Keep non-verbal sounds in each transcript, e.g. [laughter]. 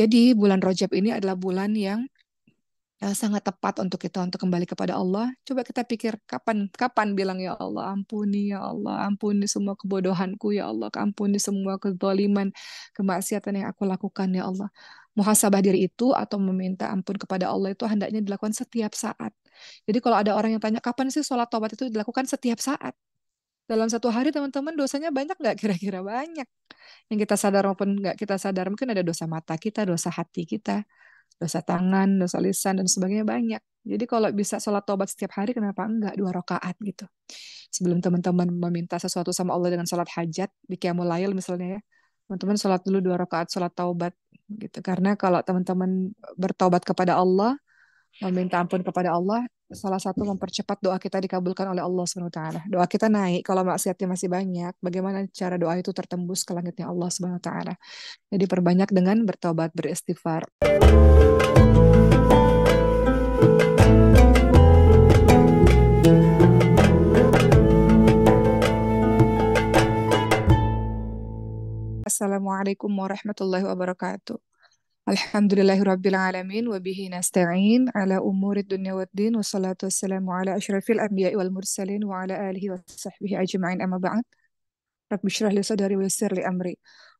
Jadi bulan Rojab ini adalah bulan yang eh, sangat tepat untuk kita untuk kembali kepada Allah. Coba kita pikir kapan kapan bilang ya Allah ampuni ya Allah ampuni semua kebodohanku ya Allah ampuni semua kezaliman kemaksiatan yang aku lakukan ya Allah. Muhasabah diri itu atau meminta ampun kepada Allah itu hendaknya dilakukan setiap saat. Jadi kalau ada orang yang tanya kapan sih sholat tobat itu dilakukan setiap saat dalam satu hari teman-teman dosanya banyak nggak [laughs] kira-kira banyak yang kita sadar maupun nggak kita sadar mungkin ada dosa mata kita dosa hati kita dosa tangan dosa lisan dan sebagainya banyak jadi kalau bisa sholat tobat setiap hari kenapa enggak dua rakaat gitu sebelum teman-teman meminta sesuatu sama Allah dengan sholat hajat di kiamulail misalnya ya teman-teman sholat dulu dua rakaat sholat taubat gitu karena kalau teman-teman bertaubat kepada Allah meminta ampun kepada Allah salah satu mempercepat doa kita dikabulkan oleh Allah Swt. Doa kita naik kalau maksiatnya masih banyak, bagaimana cara doa itu tertembus ke langitnya Allah Swt. Jadi perbanyak dengan bertobat, beristighfar. Assalamualaikum warahmatullahi wabarakatuh. الحمد لله رب العالمين وبه نستعين على أمور الدنيا والدين والصلاة والسلام على أشرف الأنبياء والمرسلين وعلى آله وصحبه أجمعين أما بعد رب اشرح لي صدري ويسر لي أمري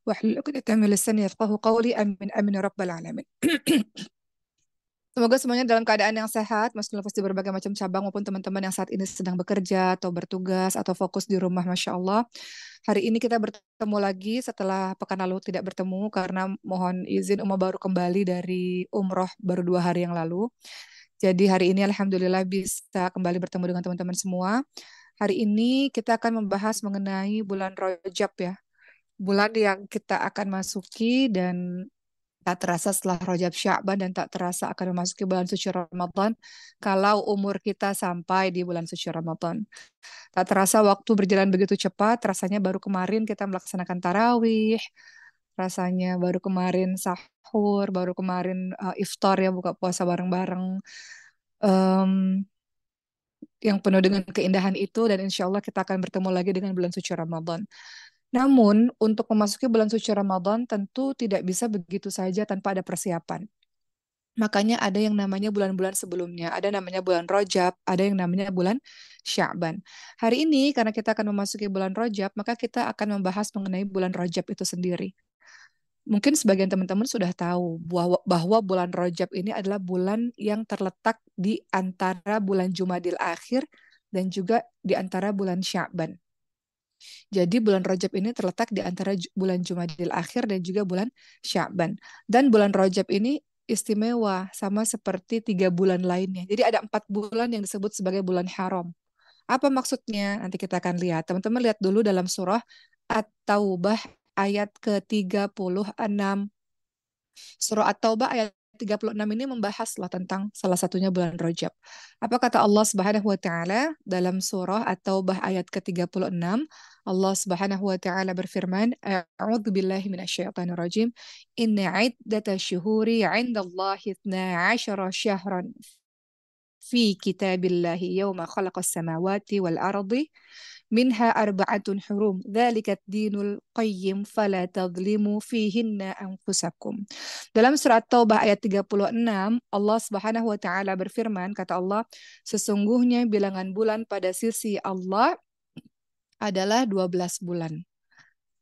واحلل عقدة من لساني يفقه قولي أمن أمن رب العالمين Semoga semuanya dalam keadaan yang sehat, meskipun lepas di berbagai macam cabang maupun teman-teman yang saat ini sedang bekerja atau bertugas atau fokus di rumah, Masya Allah. Hari ini kita bertemu lagi setelah pekan lalu tidak bertemu karena mohon izin Umar baru kembali dari Umroh baru dua hari yang lalu. Jadi hari ini Alhamdulillah bisa kembali bertemu dengan teman-teman semua. Hari ini kita akan membahas mengenai bulan Rojab ya. Bulan yang kita akan masuki dan Tak terasa setelah Rojab Syakban dan tak terasa akan memasuki bulan suci Ramadan kalau umur kita sampai di bulan suci Ramadan. Tak terasa waktu berjalan begitu cepat, rasanya baru kemarin kita melaksanakan tarawih, rasanya baru kemarin sahur, baru kemarin uh, iftar ya buka puasa bareng-bareng. Um, yang penuh dengan keindahan itu dan insya Allah kita akan bertemu lagi dengan bulan suci Ramadan. Namun, untuk memasuki bulan suci Ramadan tentu tidak bisa begitu saja tanpa ada persiapan. Makanya ada yang namanya bulan-bulan sebelumnya, ada namanya bulan Rojab, ada yang namanya bulan Syaban. Hari ini karena kita akan memasuki bulan Rojab, maka kita akan membahas mengenai bulan Rojab itu sendiri. Mungkin sebagian teman-teman sudah tahu bahwa, bahwa bulan Rojab ini adalah bulan yang terletak di antara bulan Jumadil Akhir dan juga di antara bulan Syaban. Jadi bulan Rajab ini terletak di antara bulan Jumadil Akhir dan juga bulan Syaban. Dan bulan Rajab ini istimewa sama seperti tiga bulan lainnya. Jadi ada empat bulan yang disebut sebagai bulan haram. Apa maksudnya? Nanti kita akan lihat. Teman-teman lihat dulu dalam surah At-Taubah ayat ke-36. Surah At-Taubah ayat 36 ini membahas lah tentang salah satunya bulan Rajab. Apa kata Allah Subhanahu wa taala dalam surah At-Taubah ayat ke-36? Allah Subhanahu wa taala berfirman, "A'udzu billahi minasyaitonir rajim. Inna 'iddata syuhuri 'indallahi 12 syahran fi kitabillahi yauma khalaqas samawati wal ardi minha arba'atun hurum dzalika dinul qayyim fala tadhlimu fihinna anfusakum dalam surat taubah ayat 36 Allah Subhanahu wa taala berfirman kata Allah sesungguhnya bilangan bulan pada sisi Allah adalah 12 bulan.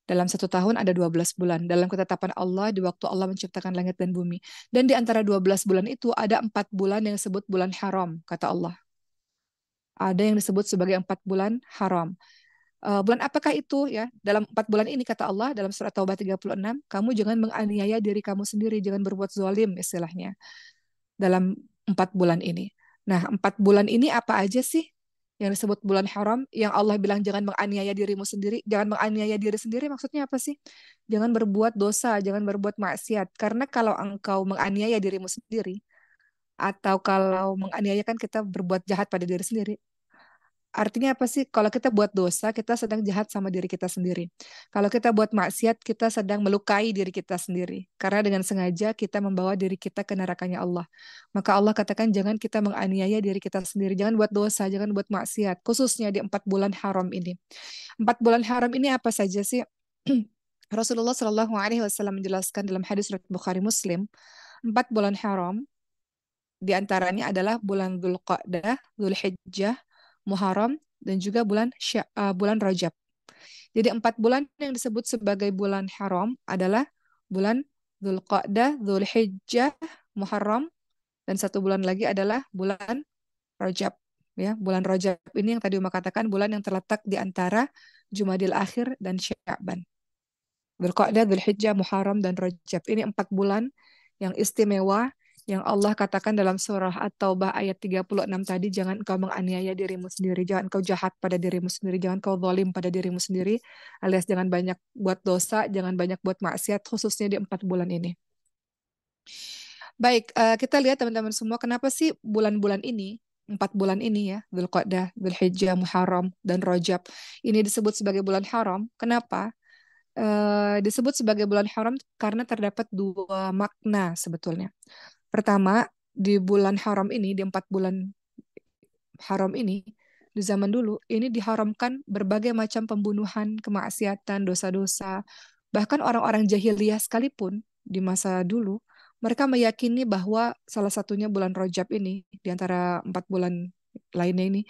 Dalam satu tahun ada 12 bulan. Dalam ketetapan Allah, di waktu Allah menciptakan langit dan bumi. Dan di antara 12 bulan itu ada empat bulan yang disebut bulan haram, kata Allah. Ada yang disebut sebagai empat bulan haram. Uh, bulan apakah itu ya? Dalam empat bulan ini kata Allah dalam surat Taubah 36, kamu jangan menganiaya diri kamu sendiri, jangan berbuat zolim istilahnya. Dalam empat bulan ini. Nah, empat bulan ini apa aja sih? yang disebut bulan haram yang Allah bilang jangan menganiaya dirimu sendiri jangan menganiaya diri sendiri maksudnya apa sih jangan berbuat dosa jangan berbuat maksiat karena kalau engkau menganiaya dirimu sendiri atau kalau menganiaya kan kita berbuat jahat pada diri sendiri artinya apa sih? Kalau kita buat dosa, kita sedang jahat sama diri kita sendiri. Kalau kita buat maksiat, kita sedang melukai diri kita sendiri. Karena dengan sengaja kita membawa diri kita ke nerakanya Allah. Maka Allah katakan jangan kita menganiaya diri kita sendiri. Jangan buat dosa, jangan buat maksiat. Khususnya di empat bulan haram ini. Empat bulan haram ini apa saja sih? [clears throat] Rasulullah Shallallahu Alaihi Wasallam menjelaskan dalam hadis riwayat Bukhari Muslim, empat bulan haram di antaranya adalah bulan Dzulqa'dah, Dzulhijjah, Muharram, dan juga bulan uh, bulan Rajab. Jadi empat bulan yang disebut sebagai bulan haram adalah bulan Dzulqa'dah, Dzulhijjah, Muharram, dan satu bulan lagi adalah bulan Rajab. Ya, bulan Rajab ini yang tadi Uma katakan bulan yang terletak di antara Jumadil Akhir dan Syaban. Dzulqa'dah, Dzulhijjah, Muharram, dan Rajab. Ini empat bulan yang istimewa yang Allah katakan dalam surah At-Taubah ayat 36 tadi, jangan kau menganiaya dirimu sendiri, jangan kau jahat pada dirimu sendiri, jangan kau zalim pada dirimu sendiri, alias jangan banyak buat dosa, jangan banyak buat maksiat, khususnya di empat bulan ini. Baik, eh, kita lihat teman-teman semua, kenapa sih bulan-bulan ini, empat bulan ini ya, Dhul-Hijjah, Muharram, dan Rojab, ini disebut sebagai bulan haram. Kenapa? Eh, disebut sebagai bulan haram karena terdapat dua makna sebetulnya. Pertama, di bulan haram ini, di empat bulan haram ini, di zaman dulu, ini diharamkan berbagai macam pembunuhan, kemaksiatan, dosa-dosa. Bahkan orang-orang jahiliyah sekalipun di masa dulu, mereka meyakini bahwa salah satunya bulan Rojab ini, di antara empat bulan lainnya ini,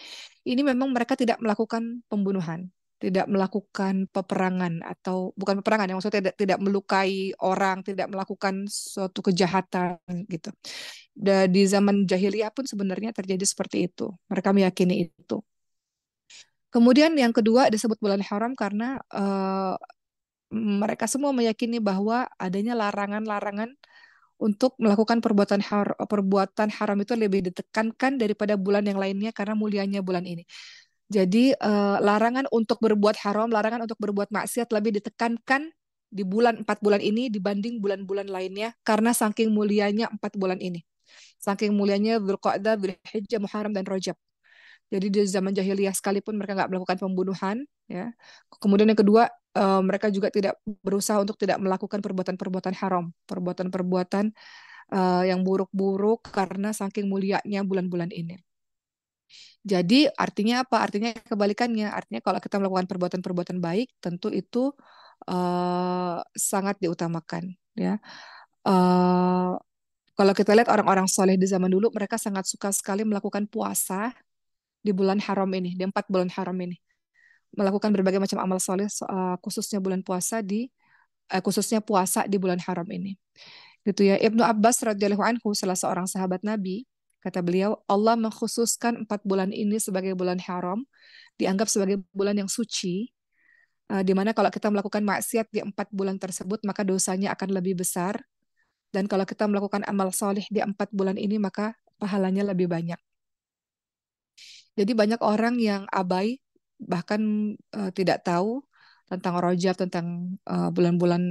ini memang mereka tidak melakukan pembunuhan tidak melakukan peperangan atau bukan peperangan yang maksudnya tidak tidak melukai orang, tidak melakukan suatu kejahatan gitu. Da, di zaman jahiliyah pun sebenarnya terjadi seperti itu. Mereka meyakini itu. Kemudian yang kedua disebut bulan haram karena uh, mereka semua meyakini bahwa adanya larangan-larangan untuk melakukan perbuatan har perbuatan haram itu lebih ditekankan daripada bulan yang lainnya karena mulianya bulan ini. Jadi uh, larangan untuk berbuat haram, larangan untuk berbuat maksiat lebih ditekankan di bulan empat bulan ini dibanding bulan-bulan lainnya karena saking mulianya empat bulan ini. Saking mulianya Dzulqa'dah, Dzulhijjah, Muharram dan Rajab. Jadi di zaman jahiliyah sekalipun mereka nggak melakukan pembunuhan, ya. Kemudian yang kedua, uh, mereka juga tidak berusaha untuk tidak melakukan perbuatan-perbuatan haram, perbuatan-perbuatan uh, yang buruk-buruk karena saking mulianya bulan-bulan ini. Jadi artinya apa? Artinya kebalikannya. Artinya kalau kita melakukan perbuatan-perbuatan baik, tentu itu uh, sangat diutamakan. Ya. Uh, kalau kita lihat orang-orang soleh di zaman dulu, mereka sangat suka sekali melakukan puasa di bulan haram ini, di empat bulan haram ini. Melakukan berbagai macam amal soleh, uh, khususnya bulan puasa di uh, khususnya puasa di bulan haram ini. Gitu ya. Ibnu Abbas radhiyallahu anhu salah seorang sahabat Nabi, Kata beliau, Allah mengkhususkan empat bulan ini sebagai bulan haram, dianggap sebagai bulan yang suci, uh, di mana kalau kita melakukan maksiat di empat bulan tersebut, maka dosanya akan lebih besar. Dan kalau kita melakukan amal soleh di empat bulan ini, maka pahalanya lebih banyak. Jadi banyak orang yang abai, bahkan uh, tidak tahu tentang rojab, tentang eh, bulan-bulan uh, bulan -bulan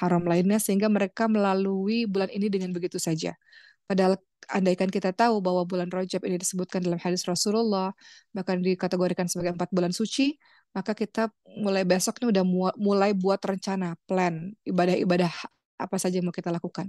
haram lainnya, sehingga mereka melalui bulan ini dengan begitu saja. Padahal andaikan kita tahu bahwa bulan Rajab ini disebutkan dalam hadis Rasulullah, bahkan dikategorikan sebagai empat bulan suci, maka kita mulai besok ini udah mulai buat rencana, plan, ibadah-ibadah apa saja yang mau kita lakukan.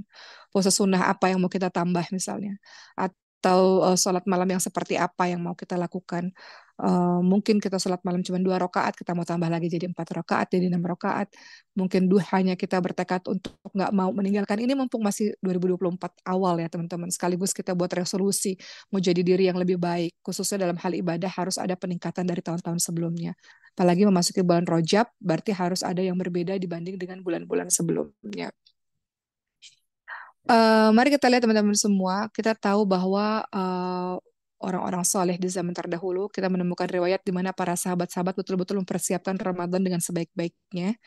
Puasa sunnah apa yang mau kita tambah misalnya. Atau uh, sholat malam yang seperti apa yang mau kita lakukan. Eh, mungkin kita sholat malam cuma dua rakaat, kita mau tambah lagi jadi empat rakaat, jadi enam rakaat. Mungkin hanya kita bertekad untuk nggak mau meninggalkan. Ini mumpung masih 2024 awal ya teman-teman. Sekaligus kita buat resolusi mau jadi diri yang lebih baik. Khususnya dalam hal ibadah harus ada peningkatan dari tahun-tahun sebelumnya. Apalagi memasuki bulan Rojab, berarti harus ada yang berbeda dibanding dengan bulan-bulan sebelumnya. Uh, mari kita lihat teman-teman semua. Kita tahu bahwa uh, orang-orang soleh di zaman terdahulu, kita menemukan riwayat di mana para sahabat-sahabat betul-betul mempersiapkan Ramadan dengan sebaik-baiknya.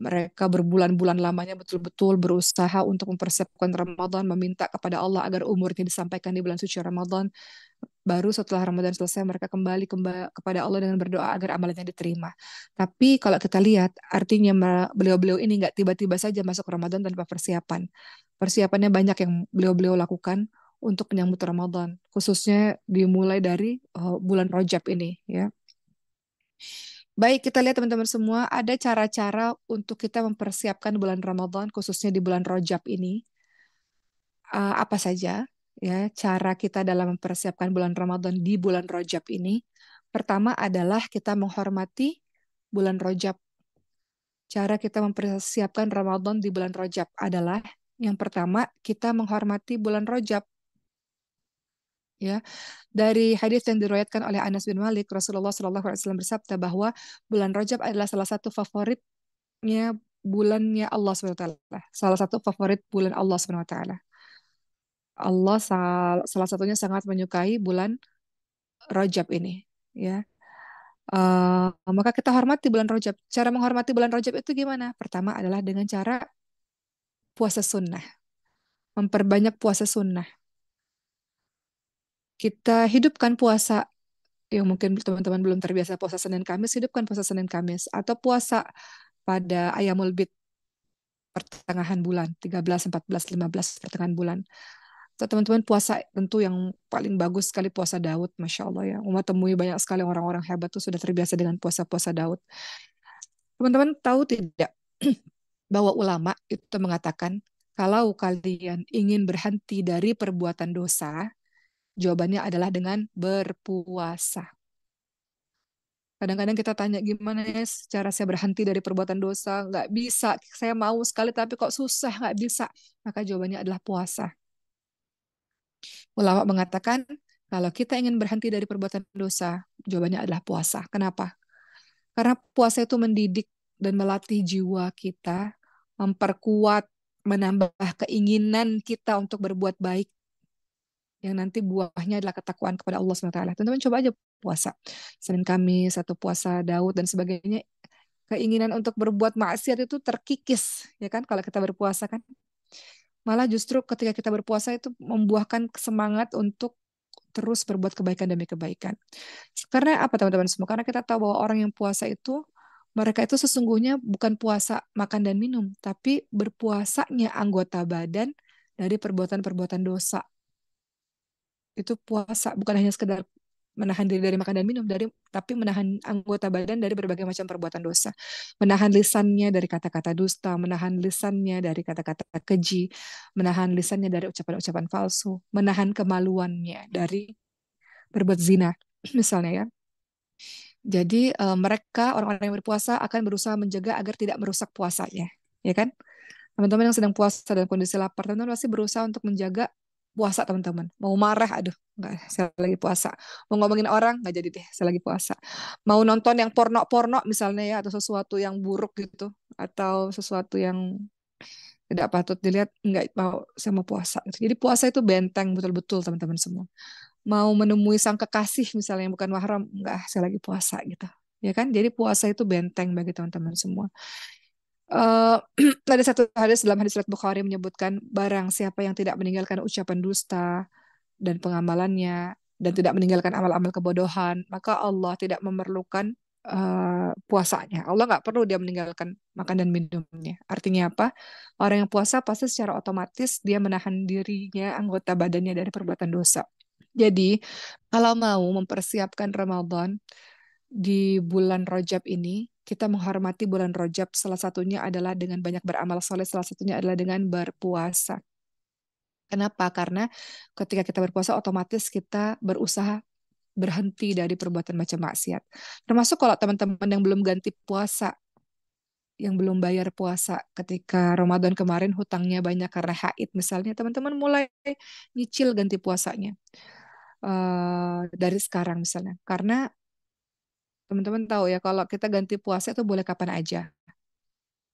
Mereka berbulan-bulan lamanya betul-betul berusaha untuk mempersiapkan Ramadan, meminta kepada Allah agar umurnya disampaikan di bulan suci Ramadan. Baru setelah Ramadan selesai, mereka kembali kepada Allah dengan berdoa agar amalannya diterima. Tapi kalau kita lihat, artinya beliau-beliau ini nggak tiba-tiba saja masuk Ramadan tanpa persiapan. Persiapannya banyak yang beliau-beliau lakukan, untuk menyambut Ramadan, khususnya dimulai dari uh, bulan Rojab ini ya. Baik, kita lihat teman-teman semua, ada cara-cara untuk kita mempersiapkan bulan Ramadan khususnya di bulan Rojab ini. Uh, apa saja ya cara kita dalam mempersiapkan bulan Ramadan di bulan Rojab ini? Pertama adalah kita menghormati bulan Rojab. Cara kita mempersiapkan Ramadan di bulan Rojab adalah yang pertama, kita menghormati bulan Rojab ya dari hadis yang diriwayatkan oleh Anas bin Malik Rasulullah Shallallahu Alaihi Wasallam bersabda bahwa bulan Rajab adalah salah satu favoritnya bulannya Allah swt salah satu favorit bulan Allah swt Allah sal salah satunya sangat menyukai bulan Rajab ini ya uh, maka kita hormati bulan Rajab cara menghormati bulan Rajab itu gimana pertama adalah dengan cara puasa sunnah memperbanyak puasa sunnah kita hidupkan puasa yang mungkin teman-teman belum terbiasa puasa Senin Kamis, hidupkan puasa Senin Kamis atau puasa pada ayamul bid pertengahan bulan, 13, 14, 15 pertengahan bulan. Atau teman-teman puasa tentu yang paling bagus sekali puasa Daud, Masya Allah ya. Umat temui banyak sekali orang-orang hebat tuh sudah terbiasa dengan puasa-puasa Daud. Teman-teman tahu tidak [clears throat] bahwa ulama itu mengatakan kalau kalian ingin berhenti dari perbuatan dosa, Jawabannya adalah dengan berpuasa. Kadang-kadang kita tanya gimana ya cara saya berhenti dari perbuatan dosa, nggak bisa, saya mau sekali tapi kok susah nggak bisa. Maka jawabannya adalah puasa. Ulama mengatakan kalau kita ingin berhenti dari perbuatan dosa, jawabannya adalah puasa. Kenapa? Karena puasa itu mendidik dan melatih jiwa kita, memperkuat, menambah keinginan kita untuk berbuat baik yang nanti buahnya adalah ketakwaan kepada Allah SWT. Teman-teman coba aja puasa. Senin Kamis atau puasa Daud dan sebagainya. Keinginan untuk berbuat maksiat itu terkikis, ya kan? Kalau kita berpuasa kan. Malah justru ketika kita berpuasa itu membuahkan semangat untuk terus berbuat kebaikan demi kebaikan. Karena apa teman-teman semua? Karena kita tahu bahwa orang yang puasa itu mereka itu sesungguhnya bukan puasa makan dan minum, tapi berpuasanya anggota badan dari perbuatan-perbuatan dosa itu puasa bukan hanya sekedar menahan diri dari makan dan minum dari tapi menahan anggota badan dari berbagai macam perbuatan dosa menahan lisannya dari kata-kata dusta menahan lisannya dari kata-kata keji menahan lisannya dari ucapan-ucapan palsu menahan kemaluannya dari berbuat zina [clears throat] misalnya ya jadi e, mereka orang-orang yang berpuasa akan berusaha menjaga agar tidak merusak puasanya ya kan teman-teman yang sedang puasa dan kondisi lapar teman-teman pasti berusaha untuk menjaga puasa teman-teman mau marah aduh nggak saya lagi puasa mau ngomongin orang nggak jadi deh saya lagi puasa mau nonton yang porno-porno misalnya ya atau sesuatu yang buruk gitu atau sesuatu yang tidak patut dilihat nggak mau saya mau puasa jadi puasa itu benteng betul-betul teman-teman semua mau menemui sang kekasih misalnya yang bukan mahram nggak saya lagi puasa gitu ya kan jadi puasa itu benteng bagi teman-teman semua Uh, [clears throat] ada satu hadis dalam hadis surat Bukhari menyebutkan barang siapa yang tidak meninggalkan ucapan dusta dan pengamalannya dan tidak meninggalkan amal-amal kebodohan maka Allah tidak memerlukan uh, puasanya Allah nggak perlu dia meninggalkan makan dan minumnya artinya apa orang yang puasa pasti secara otomatis dia menahan dirinya anggota badannya dari perbuatan dosa jadi kalau mau mempersiapkan Ramadan di bulan Rojab ini, kita menghormati bulan Rojab salah satunya adalah dengan banyak beramal soleh, salah satunya adalah dengan berpuasa. Kenapa? Karena ketika kita berpuasa otomatis kita berusaha berhenti dari perbuatan macam maksiat. Termasuk kalau teman-teman yang belum ganti puasa, yang belum bayar puasa ketika Ramadan kemarin hutangnya banyak karena haid misalnya, teman-teman mulai nyicil ganti puasanya. Uh, dari sekarang misalnya karena teman-teman tahu ya kalau kita ganti puasa itu boleh kapan aja.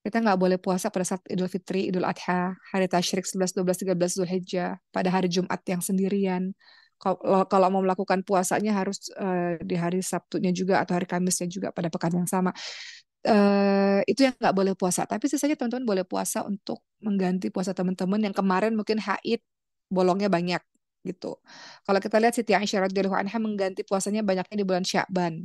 Kita nggak boleh puasa pada saat Idul Fitri, Idul Adha, hari Tasyrik 11, 12, 13 Zulhijjah, pada hari Jumat yang sendirian. Kalau, kalau mau melakukan puasanya harus uh, di hari Sabtunya juga atau hari Kamisnya juga pada pekan yang sama. Uh, itu yang nggak boleh puasa. Tapi sisanya teman-teman boleh puasa untuk mengganti puasa teman-teman yang kemarin mungkin haid bolongnya banyak gitu. Kalau kita lihat Siti Aisyah radhiyallahu anha mengganti puasanya banyaknya di bulan Sya'ban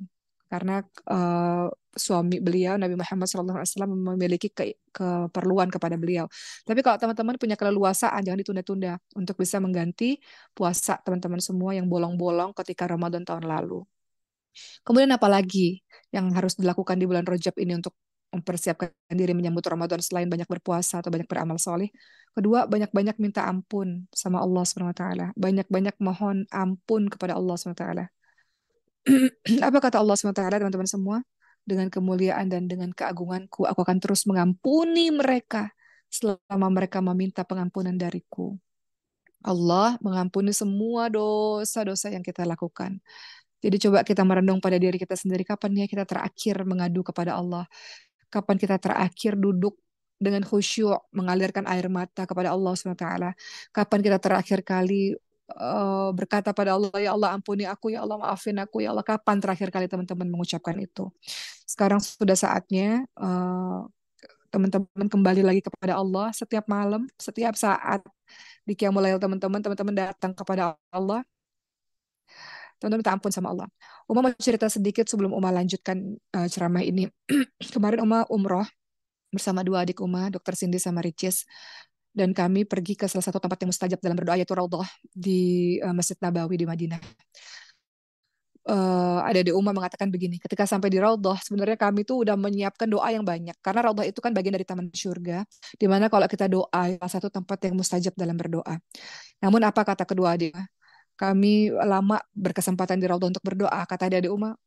karena uh, suami beliau Nabi Muhammad SAW memiliki ke keperluan kepada beliau. Tapi kalau teman-teman punya keleluasaan jangan ditunda-tunda untuk bisa mengganti puasa teman-teman semua yang bolong-bolong ketika Ramadan tahun lalu. Kemudian apalagi yang harus dilakukan di bulan Rojab ini untuk mempersiapkan diri menyambut Ramadan selain banyak berpuasa atau banyak beramal soleh. Kedua, banyak-banyak minta ampun sama Allah SWT. Banyak-banyak mohon ampun kepada Allah SWT [clears throat] apa kata Allah SWT teman-teman semua? Dengan kemuliaan dan dengan keagunganku, aku akan terus mengampuni mereka selama mereka meminta pengampunan dariku. Allah mengampuni semua dosa-dosa yang kita lakukan. Jadi coba kita merenung pada diri kita sendiri, kapan ya kita terakhir mengadu kepada Allah? Kapan kita terakhir duduk dengan khusyuk, mengalirkan air mata kepada Allah SWT? Kapan kita terakhir kali Eh, berkata pada Allah, ya Allah ampuni aku, ya Allah maafin aku, ya Allah. Kapan terakhir kali teman-teman mengucapkan itu? Sekarang sudah saatnya teman eh, teman-teman kembali lagi kepada Allah setiap malam, setiap saat di Qiyamul teman-teman, teman-teman datang kepada Allah. Teman-teman minta ampun sama Allah. Uma mau cerita sedikit sebelum Uma lanjutkan uh, ceramah ini. [clears throat] Kemarin Uma umroh bersama dua adik Uma, Dokter Cindy sama Ricis dan kami pergi ke salah satu tempat yang mustajab dalam berdoa yaitu Raudhah di uh, Masjid Nabawi di Madinah. Uh, ada di Umar mengatakan begini, ketika sampai di Raudhah sebenarnya kami tuh udah menyiapkan doa yang banyak karena Raudhah itu kan bagian dari taman surga di mana kalau kita doa salah satu tempat yang mustajab dalam berdoa. Namun apa kata kedua dia? Kami lama berkesempatan di Raudhah untuk berdoa, kata dia di Umar,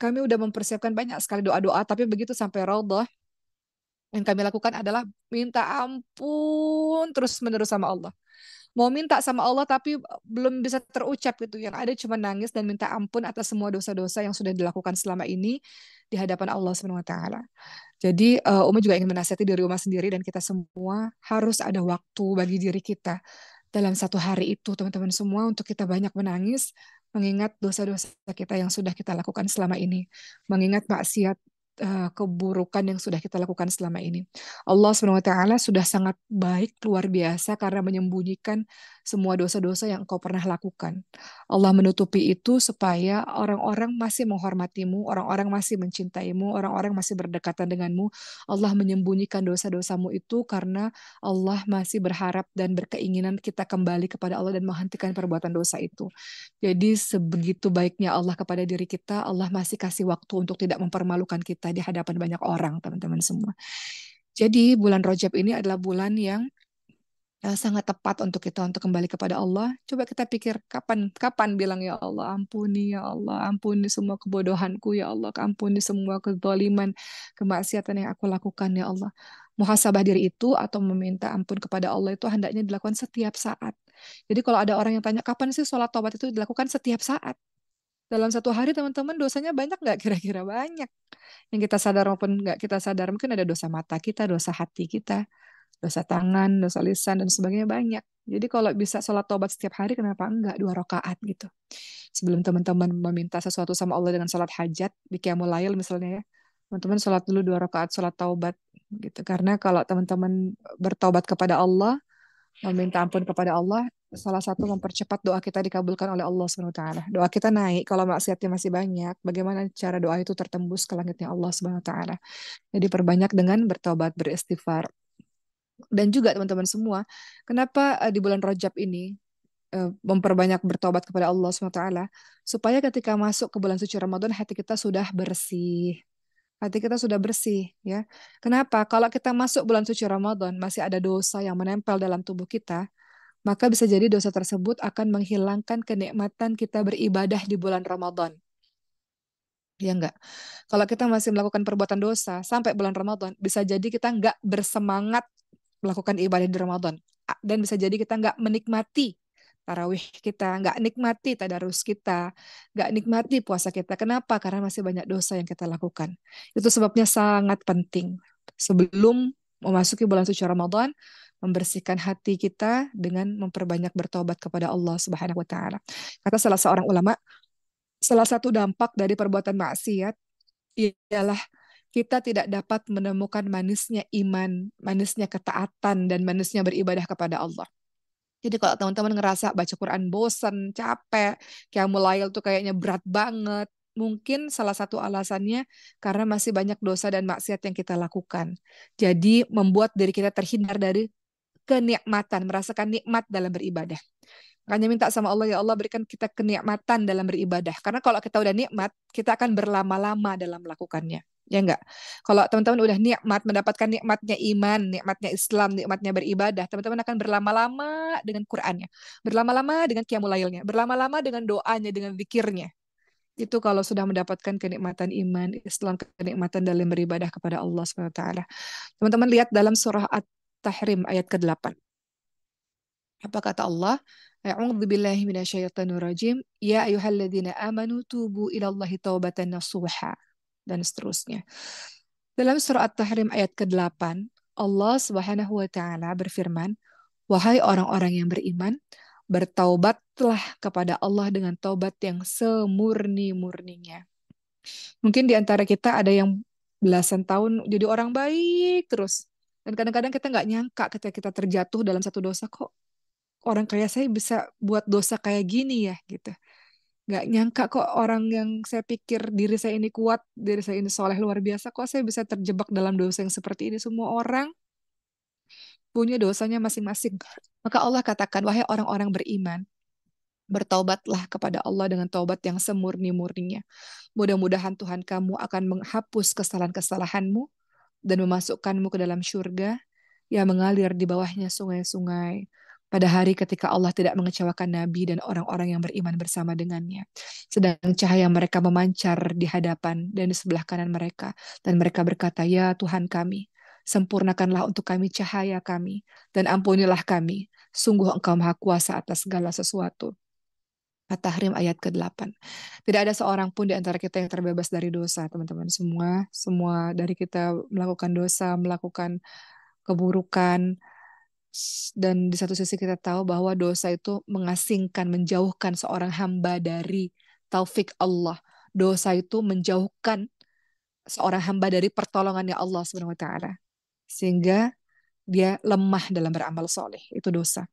kami udah mempersiapkan banyak sekali doa-doa tapi begitu sampai Raudhah yang kami lakukan adalah minta ampun terus-menerus sama Allah. Mau minta sama Allah tapi belum bisa terucap gitu. Yang ada cuma nangis dan minta ampun atas semua dosa-dosa yang sudah dilakukan selama ini di hadapan Allah swt Jadi uh, eh, Umi juga ingin menasihati diri rumah sendiri dan kita semua harus ada waktu bagi diri kita dalam satu hari itu teman-teman semua untuk kita banyak menangis mengingat dosa-dosa kita yang sudah kita lakukan selama ini, mengingat maksiat Eh, keburukan yang sudah kita lakukan selama ini. Allah swt sudah sangat baik luar biasa karena menyembunyikan semua dosa-dosa yang engkau pernah lakukan. Allah menutupi itu supaya orang-orang masih menghormatimu, orang-orang masih mencintaimu, orang-orang masih berdekatan denganmu. Allah menyembunyikan dosa-dosamu itu karena Allah masih berharap dan berkeinginan kita kembali kepada Allah dan menghentikan perbuatan dosa itu. Jadi sebegitu baiknya Allah kepada diri kita, Allah masih kasih waktu untuk tidak mempermalukan kita di hadapan banyak orang, teman-teman semua. Jadi bulan Rojab ini adalah bulan yang Ya sangat tepat untuk kita untuk kembali kepada Allah. Coba kita pikir kapan kapan bilang ya Allah ampuni ya Allah ampuni semua kebodohanku ya Allah ampuni semua kezaliman kemaksiatan yang aku lakukan ya Allah. Muhasabah diri itu atau meminta ampun kepada Allah itu hendaknya dilakukan setiap saat. Jadi kalau ada orang yang tanya kapan sih sholat taubat itu dilakukan setiap saat. Dalam satu hari teman-teman dosanya banyak nggak [laughs] kira-kira banyak yang kita sadar maupun nggak kita sadar mungkin ada dosa mata kita dosa hati kita dosa tangan, dosa lisan, dan sebagainya banyak. Jadi kalau bisa sholat tobat setiap hari, kenapa enggak dua rakaat gitu? Sebelum teman-teman meminta sesuatu sama Allah dengan sholat hajat di Qiyamulayl misalnya ya, teman-teman sholat dulu dua rakaat sholat taubat gitu. Karena kalau teman-teman bertaubat kepada Allah, meminta ampun kepada Allah, salah satu mempercepat doa kita dikabulkan oleh Allah swt Doa kita naik kalau maksiatnya masih banyak, bagaimana cara doa itu tertembus ke langitnya Allah swt Jadi perbanyak dengan bertobat, beristighfar dan juga teman-teman semua, kenapa eh, di bulan Rajab ini eh, memperbanyak bertobat kepada Allah SWT, supaya ketika masuk ke bulan suci Ramadan hati kita sudah bersih. Hati kita sudah bersih, ya. Kenapa? Kalau kita masuk bulan suci Ramadan masih ada dosa yang menempel dalam tubuh kita, maka bisa jadi dosa tersebut akan menghilangkan kenikmatan kita beribadah di bulan Ramadan. Ya enggak. Kalau kita masih melakukan perbuatan dosa sampai bulan Ramadan, bisa jadi kita enggak bersemangat melakukan ibadah di Ramadan dan bisa jadi kita nggak menikmati tarawih kita, nggak nikmati tadarus kita, nggak nikmati puasa kita. Kenapa? Karena masih banyak dosa yang kita lakukan. Itu sebabnya sangat penting sebelum memasuki bulan suci Ramadan membersihkan hati kita dengan memperbanyak bertobat kepada Allah Subhanahu wa taala. Kata salah seorang ulama, salah satu dampak dari perbuatan maksiat ialah kita tidak dapat menemukan manisnya iman, manisnya ketaatan, dan manisnya beribadah kepada Allah. Jadi kalau teman-teman ngerasa baca Quran bosan, capek, kayak mulai tuh kayaknya berat banget, mungkin salah satu alasannya karena masih banyak dosa dan maksiat yang kita lakukan. Jadi membuat diri kita terhindar dari kenikmatan, merasakan nikmat dalam beribadah. Makanya minta sama Allah, ya Allah berikan kita kenikmatan dalam beribadah. Karena kalau kita udah nikmat, kita akan berlama-lama dalam melakukannya ya enggak. Kalau teman-teman udah nikmat mendapatkan nikmatnya iman, nikmatnya Islam, nikmatnya beribadah, teman-teman akan berlama-lama dengan Qur'annya, berlama-lama dengan kiamulailnya, berlama-lama dengan doanya, dengan zikirnya. Itu kalau sudah mendapatkan kenikmatan iman, Islam, kenikmatan dalam beribadah kepada Allah Subhanahu Teman-teman lihat dalam surah At-Tahrim ayat ke-8. Apa kata Allah? A'udzu billahi minasyaitonir rajim. Ya ayyuhalladzina amanu tubu ilallahi taubatan nasuha dan seterusnya. Dalam surah At-Tahrim ayat ke-8, Allah Subhanahu wa taala berfirman, "Wahai orang-orang yang beriman, bertaubatlah kepada Allah dengan taubat yang semurni-murninya." Mungkin di antara kita ada yang belasan tahun jadi orang baik terus. Dan kadang-kadang kita nggak nyangka ketika kita terjatuh dalam satu dosa kok orang kaya saya bisa buat dosa kayak gini ya gitu nggak nyangka kok orang yang saya pikir diri saya ini kuat, diri saya ini soleh luar biasa, kok saya bisa terjebak dalam dosa yang seperti ini. Semua orang punya dosanya masing-masing. Maka Allah katakan, wahai orang-orang beriman, bertaubatlah kepada Allah dengan taubat yang semurni-murninya. Mudah-mudahan Tuhan kamu akan menghapus kesalahan-kesalahanmu dan memasukkanmu ke dalam surga yang mengalir di bawahnya sungai-sungai pada hari ketika Allah tidak mengecewakan Nabi dan orang-orang yang beriman bersama dengannya. Sedang cahaya mereka memancar di hadapan dan di sebelah kanan mereka, dan mereka berkata, "Ya Tuhan kami, sempurnakanlah untuk kami cahaya kami, dan ampunilah kami. Sungguh Engkau Maha Kuasa atas segala sesuatu." At-Tahrim ayat ke-8. Tidak ada seorang pun di antara kita yang terbebas dari dosa, teman-teman semua. Semua dari kita melakukan dosa, melakukan keburukan, dan di satu sisi kita tahu bahwa dosa itu mengasingkan, menjauhkan seorang hamba dari taufik Allah. Dosa itu menjauhkan seorang hamba dari pertolongannya Allah Subhanahu wa taala. Sehingga dia lemah dalam beramal soleh. Itu dosa.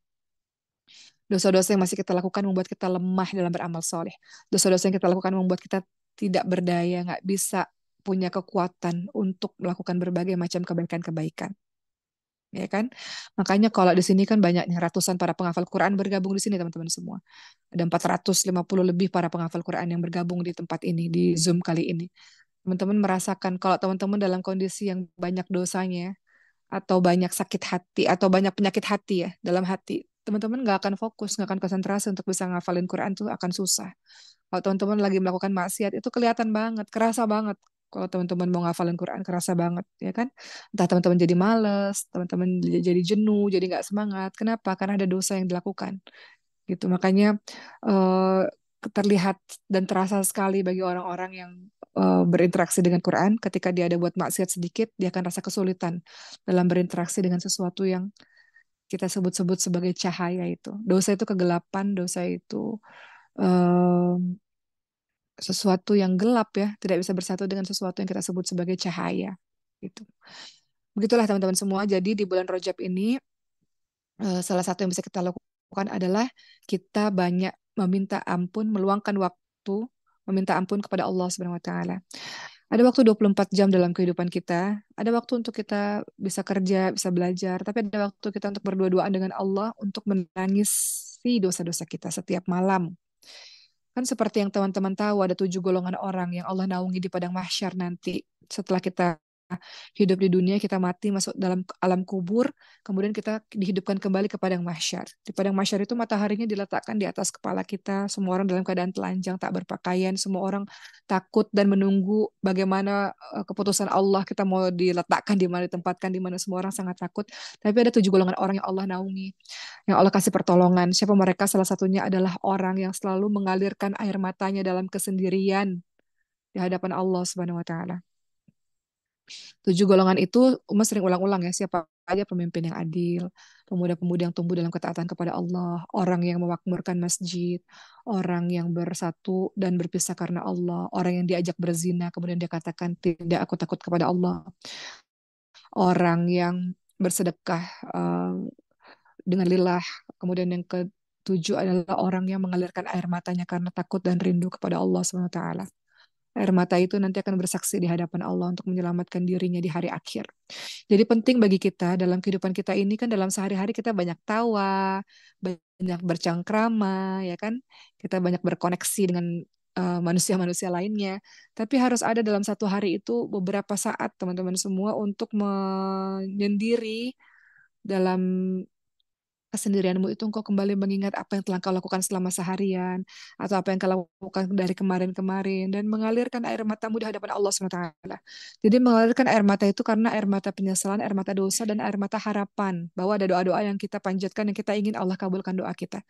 Dosa-dosa yang masih kita lakukan membuat kita lemah dalam beramal soleh. Dosa-dosa yang kita lakukan membuat kita tidak berdaya, nggak bisa punya kekuatan untuk melakukan berbagai macam kebaikan-kebaikan ya kan? Makanya kalau di sini kan banyaknya ratusan para penghafal Quran bergabung di sini teman-teman semua. Ada 450 lebih para penghafal Quran yang bergabung di tempat ini di Zoom kali ini. Teman-teman merasakan kalau teman-teman dalam kondisi yang banyak dosanya atau banyak sakit hati atau banyak penyakit hati ya dalam hati, teman-teman nggak akan fokus, nggak akan konsentrasi untuk bisa ngafalin Quran tuh akan susah. Kalau teman-teman lagi melakukan maksiat itu kelihatan banget, kerasa banget kalau teman-teman mau ngafalin Quran kerasa banget ya kan entah teman-teman jadi males teman-teman jadi jenuh jadi nggak semangat kenapa karena ada dosa yang dilakukan gitu makanya uh, terlihat dan terasa sekali bagi orang-orang yang uh, berinteraksi dengan Quran ketika dia ada buat maksiat sedikit dia akan rasa kesulitan dalam berinteraksi dengan sesuatu yang kita sebut-sebut sebagai cahaya itu dosa itu kegelapan dosa itu uh, sesuatu yang gelap ya, tidak bisa bersatu dengan sesuatu yang kita sebut sebagai cahaya gitu. Begitulah teman-teman semua. Jadi di bulan Rojab ini eh, salah satu yang bisa kita lakukan adalah kita banyak meminta ampun, meluangkan waktu meminta ampun kepada Allah Subhanahu wa taala. Ada waktu 24 jam dalam kehidupan kita, ada waktu untuk kita bisa kerja, bisa belajar, tapi ada waktu kita untuk berdua-duaan dengan Allah untuk menangisi dosa-dosa kita setiap malam Kan seperti yang teman-teman tahu ada tujuh golongan orang yang Allah naungi di padang mahsyar nanti setelah kita hidup di dunia, kita mati masuk dalam alam kubur, kemudian kita dihidupkan kembali kepada yang masyar. Di padang masyar itu mataharinya diletakkan di atas kepala kita, semua orang dalam keadaan telanjang, tak berpakaian, semua orang takut dan menunggu bagaimana eh, keputusan Allah kita mau diletakkan di mana ditempatkan di mana semua orang sangat takut. Tapi ada tujuh golongan orang yang Allah naungi, yang Allah kasih pertolongan. Siapa mereka? Salah satunya adalah orang yang selalu mengalirkan air matanya dalam kesendirian di hadapan Allah Subhanahu wa taala Tujuh golongan itu umat sering ulang-ulang ya siapa aja pemimpin yang adil, pemuda pemuda yang tumbuh dalam ketaatan kepada Allah, orang yang memakmurkan masjid, orang yang bersatu dan berpisah karena Allah, orang yang diajak berzina kemudian dia katakan tidak aku takut kepada Allah, orang yang bersedekah uh, dengan lillah, kemudian yang ketujuh adalah orang yang mengalirkan air matanya karena takut dan rindu kepada Allah Subhanahu wa taala. Air mata itu nanti akan bersaksi di hadapan Allah untuk menyelamatkan dirinya di hari akhir. Jadi penting bagi kita dalam kehidupan kita ini kan dalam sehari-hari kita banyak tawa, banyak bercangkrama, ya kan? Kita banyak berkoneksi dengan eh, manusia-manusia uh, lainnya. Tapi harus ada dalam satu hari itu beberapa saat teman-teman semua untuk menyendiri dalam kesendirianmu itu engkau kembali mengingat apa yang telah kau lakukan selama seharian atau apa yang kau lakukan dari kemarin-kemarin dan mengalirkan air matamu di hadapan Allah SWT. Jadi mengalirkan air mata itu karena air mata penyesalan, air mata dosa dan air mata harapan bahwa ada doa-doa yang kita panjatkan yang kita ingin Allah kabulkan doa kita.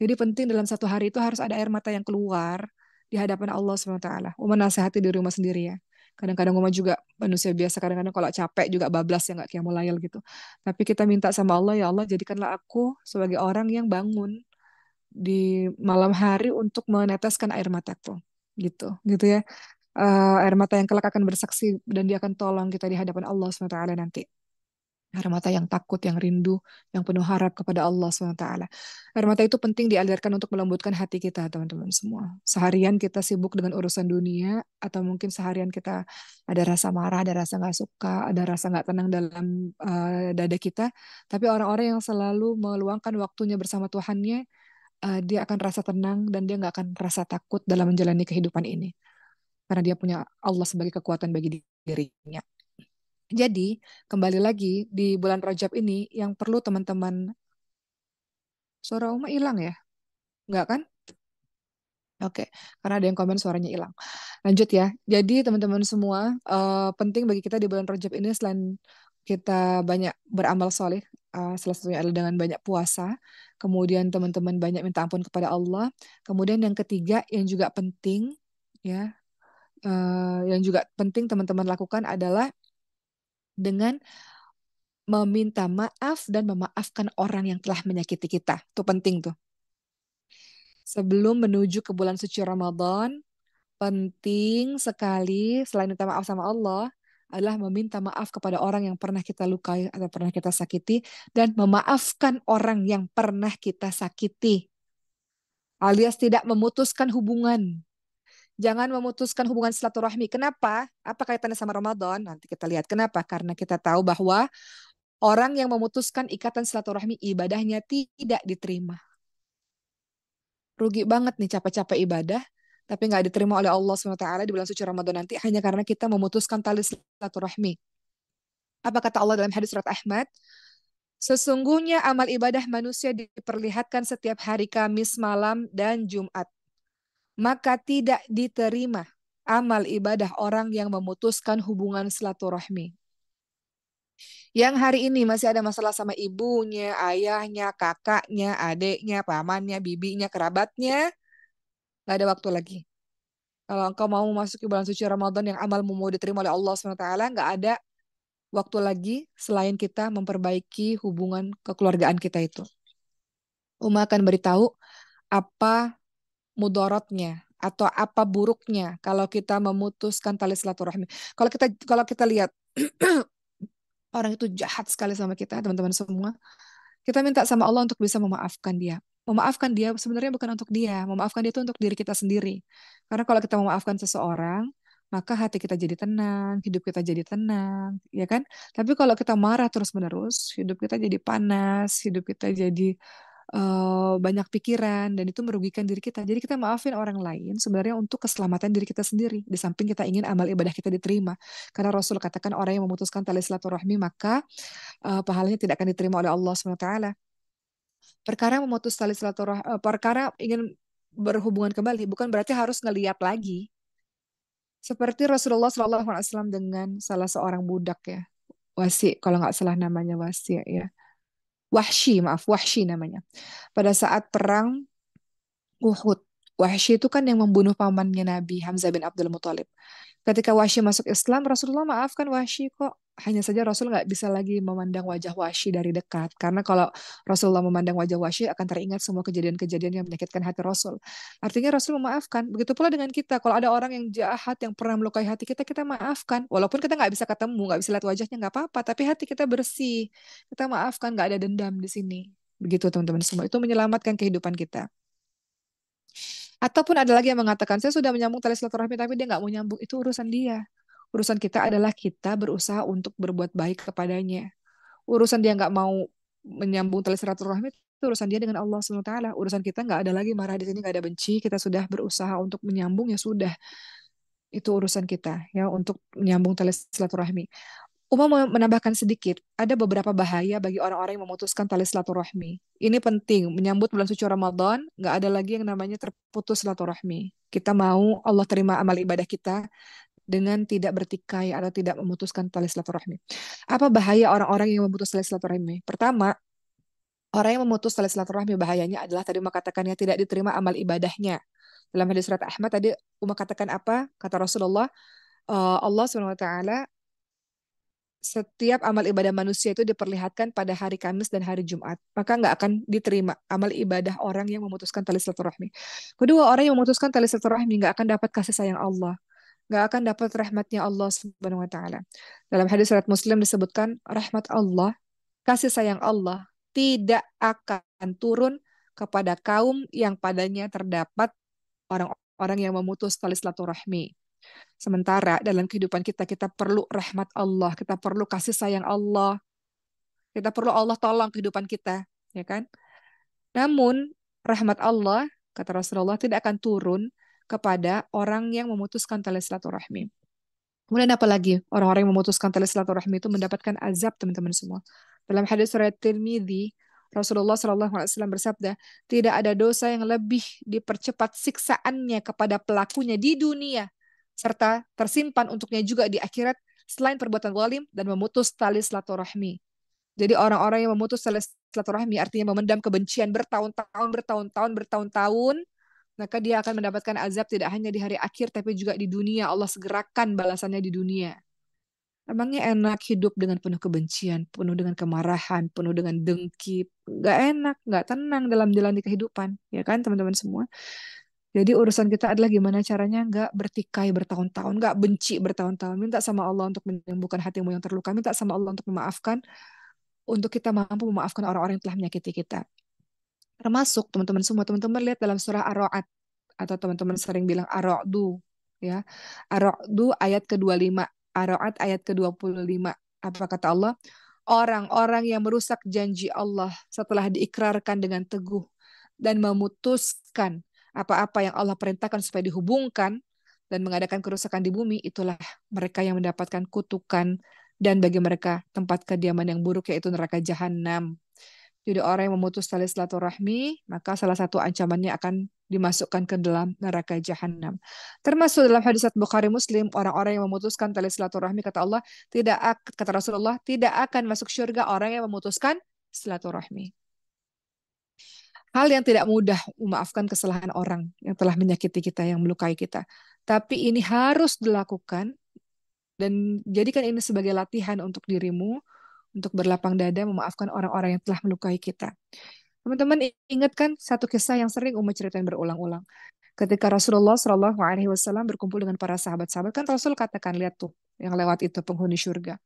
Jadi penting dalam satu hari itu harus ada air mata yang keluar di hadapan Allah SWT. Menasehati di rumah sendiri ya kadang-kadang mama juga manusia biasa kadang-kadang kalau capek juga bablas ya nggak kayak mulayal gitu tapi kita minta sama Allah ya Allah jadikanlah aku sebagai orang yang bangun di malam hari untuk meneteskan air mata mataku gitu gitu ya uh, air mata yang kelak akan bersaksi dan dia akan tolong kita di hadapan Allah SWT nanti air mata yang takut, yang rindu, yang penuh harap kepada Allah SWT. Air mata itu penting dialirkan untuk melembutkan hati kita, teman-teman semua. Seharian kita sibuk dengan urusan dunia, atau mungkin seharian kita ada rasa marah, ada rasa nggak suka, ada rasa nggak tenang dalam uh, dada kita. Tapi orang-orang yang selalu meluangkan waktunya bersama Tuhannya, uh, dia akan rasa tenang dan dia nggak akan rasa takut dalam menjalani kehidupan ini. Karena dia punya Allah sebagai kekuatan bagi dirinya. Jadi, kembali lagi di bulan Rajab ini yang perlu teman-teman suara Uma hilang ya? Enggak kan? Oke, karena ada yang komen suaranya hilang. Lanjut ya. Jadi teman-teman semua, uh, penting bagi kita di bulan Rajab ini selain kita banyak beramal soleh, uh, salah satunya adalah dengan banyak puasa, kemudian teman-teman banyak minta ampun kepada Allah, kemudian yang ketiga yang juga penting ya, uh, yang juga penting teman-teman lakukan adalah dengan meminta maaf dan memaafkan orang yang telah menyakiti kita. Itu penting tuh. Sebelum menuju ke bulan suci Ramadan, penting sekali selain minta maaf sama Allah adalah meminta maaf kepada orang yang pernah kita lukai atau pernah kita sakiti dan memaafkan orang yang pernah kita sakiti. Alias tidak memutuskan hubungan. Jangan memutuskan hubungan silaturahmi. Kenapa? Apa kaitannya sama Ramadan? Nanti kita lihat kenapa. Karena kita tahu bahwa orang yang memutuskan ikatan silaturahmi ibadahnya tidak diterima. Rugi banget nih capek-capek ibadah, tapi nggak diterima oleh Allah SWT di bulan suci Ramadan nanti hanya karena kita memutuskan tali silaturahmi. Apa kata Allah dalam hadis surat Ahmad? Sesungguhnya amal ibadah manusia diperlihatkan setiap hari Kamis malam dan Jumat maka tidak diterima amal ibadah orang yang memutuskan hubungan silaturahmi. Yang hari ini masih ada masalah sama ibunya, ayahnya, kakaknya, adiknya, pamannya, bibinya, kerabatnya, nggak ada waktu lagi. Kalau engkau mau memasuki bulan suci Ramadan yang amal mau diterima oleh Allah SWT, nggak ada waktu lagi selain kita memperbaiki hubungan kekeluargaan kita itu. Uma akan beritahu apa mudorotnya atau apa buruknya kalau kita memutuskan tali silaturahmi. Kalau kita kalau kita lihat [clears throat] orang itu jahat sekali sama kita, teman-teman semua. Kita minta sama Allah untuk bisa memaafkan dia. Memaafkan dia sebenarnya bukan untuk dia, memaafkan dia itu untuk diri kita sendiri. Karena kalau kita memaafkan seseorang, maka hati kita jadi tenang, hidup kita jadi tenang, ya kan? Tapi kalau kita marah terus-menerus, hidup kita jadi panas, hidup kita jadi banyak pikiran dan itu merugikan diri kita. Jadi kita maafin orang lain sebenarnya untuk keselamatan diri kita sendiri. Di samping kita ingin amal ibadah kita diterima. Karena Rasul katakan orang yang memutuskan tali silaturahmi maka uh, pahalanya tidak akan diterima oleh Allah SWT. Perkara memutus tali silaturahmi, perkara ingin berhubungan kembali bukan berarti harus ngeliat lagi. Seperti Rasulullah SAW dengan salah seorang budak ya, wasi kalau nggak salah namanya wasi ya Wahsy, maaf, Wahsy namanya. Pada saat perang Uhud. Wahsy itu kan yang membunuh pamannya Nabi Hamzah bin Abdul Muthalib. Ketika Wahsy masuk Islam, Rasulullah maafkan Wahsy kok hanya saja Rasul nggak bisa lagi memandang wajah Washi dari dekat karena kalau Rasulullah memandang wajah Washi akan teringat semua kejadian-kejadian yang menyakitkan hati Rasul. Artinya Rasul memaafkan. Begitu pula dengan kita. Kalau ada orang yang jahat yang pernah melukai hati kita, kita maafkan. Walaupun kita nggak bisa ketemu, nggak bisa lihat wajahnya, nggak apa-apa. Tapi hati kita bersih. Kita maafkan, nggak ada dendam di sini. Begitu teman-teman semua. Itu menyelamatkan kehidupan kita. Ataupun ada lagi yang mengatakan, saya sudah menyambung tali silaturahmi tapi dia nggak mau nyambung. Itu urusan dia. Urusan kita adalah kita berusaha untuk berbuat baik kepadanya. Urusan dia nggak mau menyambung tali silaturahmi itu urusan dia dengan Allah taala. Urusan kita nggak ada lagi marah di sini, nggak ada benci. Kita sudah berusaha untuk menyambung, ya sudah. Itu urusan kita ya untuk menyambung tali silaturahmi. Uma menambahkan sedikit, ada beberapa bahaya bagi orang-orang yang memutuskan tali silaturahmi. Ini penting, menyambut bulan suci Ramadan, nggak ada lagi yang namanya terputus silaturahmi. Kita mau Allah terima amal ibadah kita, dengan tidak bertikai atau tidak memutuskan tali silaturahmi. Apa bahaya orang-orang yang memutus tali silaturahmi? Pertama, orang yang memutus tali silaturahmi bahayanya adalah tadi mengatakannya katakannya tidak diterima amal ibadahnya. Dalam hadis surat Ahmad tadi Umar katakan apa? Kata Rasulullah, eh, Allah Subhanahu wa taala setiap amal ibadah manusia itu diperlihatkan pada hari Kamis dan hari Jumat, maka nggak akan diterima amal ibadah orang yang memutuskan tali silaturahmi. Kedua, orang yang memutuskan tali silaturahmi nggak akan dapat kasih sayang Allah nggak akan dapat rahmatnya Allah Subhanahu wa taala. Dalam hadis surat Muslim disebutkan rahmat Allah, kasih sayang Allah tidak akan turun kepada kaum yang padanya terdapat orang-orang yang memutus tali silaturahmi. Sementara dalam kehidupan kita kita perlu rahmat Allah, kita perlu kasih sayang Allah. Kita perlu Allah tolong kehidupan kita, ya kan? Namun rahmat Allah kata Rasulullah tidak akan turun kepada orang yang memutuskan tali silaturahmi. Kemudian apalagi orang-orang yang memutuskan tali silaturahmi itu mendapatkan azab teman-teman semua. Dalam hadis surat Tirmidzi, Rasulullah SAW bersabda, tidak ada dosa yang lebih dipercepat siksaannya kepada pelakunya di dunia serta tersimpan untuknya juga di akhirat selain perbuatan walim dan memutus tali silaturahmi. Jadi orang-orang yang memutus tali silaturahmi artinya memendam kebencian bertahun-tahun bertahun-tahun bertahun-tahun maka dia akan mendapatkan azab tidak hanya di hari akhir tapi juga di dunia. Allah segerakan balasannya di dunia. Emangnya enak hidup dengan penuh kebencian, penuh dengan kemarahan, penuh dengan dengki. Gak enak, gak tenang dalam jalan di kehidupan. Ya kan teman-teman semua? Jadi urusan kita adalah gimana caranya gak bertikai bertahun-tahun, gak benci bertahun-tahun. Minta sama Allah untuk menyembuhkan hatimu yang terluka. Minta sama Allah untuk memaafkan, untuk kita mampu memaafkan orang-orang yang telah menyakiti kita termasuk teman-teman semua teman-teman lihat dalam surah Ar-Ra'd atau teman-teman sering bilang Ar-Ra'du ya Ar-Ra'du ayat ke-25 Ar-Ra'd ayat ke-25 apa kata Allah orang-orang yang merusak janji Allah setelah diikrarkan dengan teguh dan memutuskan apa-apa yang Allah perintahkan supaya dihubungkan dan mengadakan kerusakan di bumi itulah mereka yang mendapatkan kutukan dan bagi mereka tempat kediaman yang buruk yaitu neraka jahanam jadi orang yang memutus tali silaturahmi, maka salah satu ancamannya akan dimasukkan ke dalam neraka jahanam. Termasuk dalam hadis Bukhari Muslim, orang-orang yang memutuskan tali silaturahmi kata Allah tidak kata Rasulullah tidak akan masuk surga orang yang memutuskan silaturahmi. Hal yang tidak mudah memaafkan kesalahan orang yang telah menyakiti kita, yang melukai kita. Tapi ini harus dilakukan dan jadikan ini sebagai latihan untuk dirimu untuk berlapang dada memaafkan orang-orang yang telah melukai kita. Teman-teman ingat kan satu kisah yang sering umat ceritain berulang-ulang. Ketika Rasulullah Shallallahu Alaihi Wasallam berkumpul dengan para sahabat-sahabat kan Rasul katakan lihat tuh yang lewat itu penghuni surga.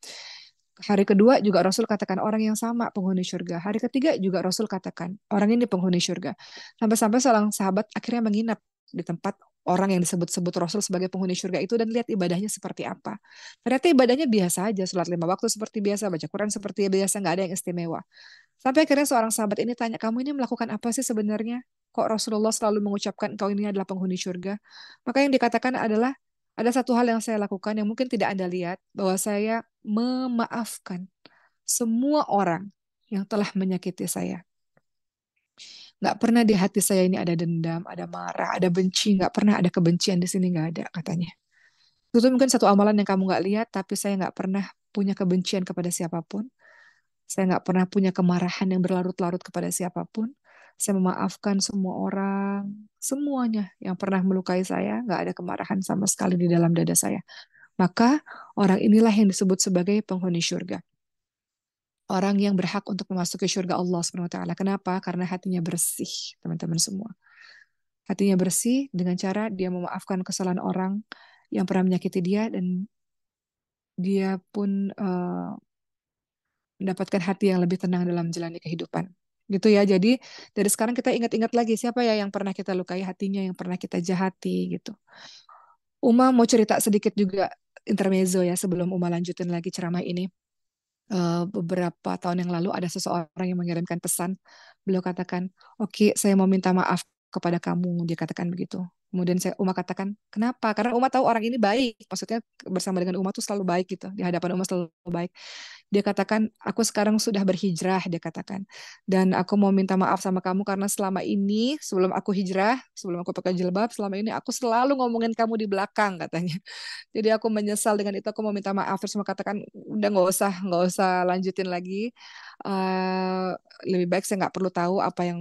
Hari kedua juga Rasul katakan orang yang sama penghuni surga. Hari ketiga juga Rasul katakan orang ini penghuni surga. Sampai-sampai seorang sahabat akhirnya menginap di tempat orang yang disebut-sebut Rasul sebagai penghuni surga itu dan lihat ibadahnya seperti apa. Ternyata ibadahnya biasa aja, sholat lima waktu seperti biasa, baca Quran seperti biasa, nggak ada yang istimewa. Sampai akhirnya seorang sahabat ini tanya, kamu ini melakukan apa sih sebenarnya? Kok Rasulullah selalu mengucapkan kau ini adalah penghuni surga? Maka yang dikatakan adalah, ada satu hal yang saya lakukan yang mungkin tidak Anda lihat, bahwa saya memaafkan semua orang yang telah menyakiti saya nggak pernah di hati saya ini ada dendam, ada marah, ada benci, nggak pernah ada kebencian di sini nggak ada katanya. Itu mungkin satu amalan yang kamu nggak lihat, tapi saya nggak pernah punya kebencian kepada siapapun. Saya nggak pernah punya kemarahan yang berlarut-larut kepada siapapun. Saya memaafkan semua orang, semuanya yang pernah melukai saya, nggak ada kemarahan sama sekali di dalam dada saya. Maka orang inilah yang disebut sebagai penghuni surga orang yang berhak untuk memasuki surga Allah Subhanahu wa taala. Kenapa? Karena hatinya bersih, teman-teman semua. Hatinya bersih dengan cara dia memaafkan kesalahan orang yang pernah menyakiti dia dan dia pun uh, mendapatkan hati yang lebih tenang dalam menjalani kehidupan. Gitu ya. Jadi dari sekarang kita ingat-ingat lagi siapa ya yang pernah kita lukai hatinya, yang pernah kita jahati gitu. Uma mau cerita sedikit juga intermezzo ya sebelum Uma lanjutin lagi ceramah ini uh, beberapa tahun yang lalu ada seseorang yang mengirimkan pesan. Beliau katakan, "Oke, okay, saya mau minta maaf kepada kamu." Dia katakan begitu. Kemudian saya Uma katakan, kenapa? Karena Uma tahu orang ini baik. Maksudnya bersama dengan Uma tuh selalu baik gitu. Di hadapan Uma selalu baik. Dia katakan, aku sekarang sudah berhijrah, dia katakan. Dan aku mau minta maaf sama kamu karena selama ini, sebelum aku hijrah, sebelum aku pakai jilbab, selama ini aku selalu ngomongin kamu di belakang katanya. [laughs] Jadi aku menyesal dengan itu, aku mau minta maaf. Terus Uma katakan, udah nggak usah, nggak usah lanjutin lagi. Uh, lebih baik saya nggak perlu tahu apa yang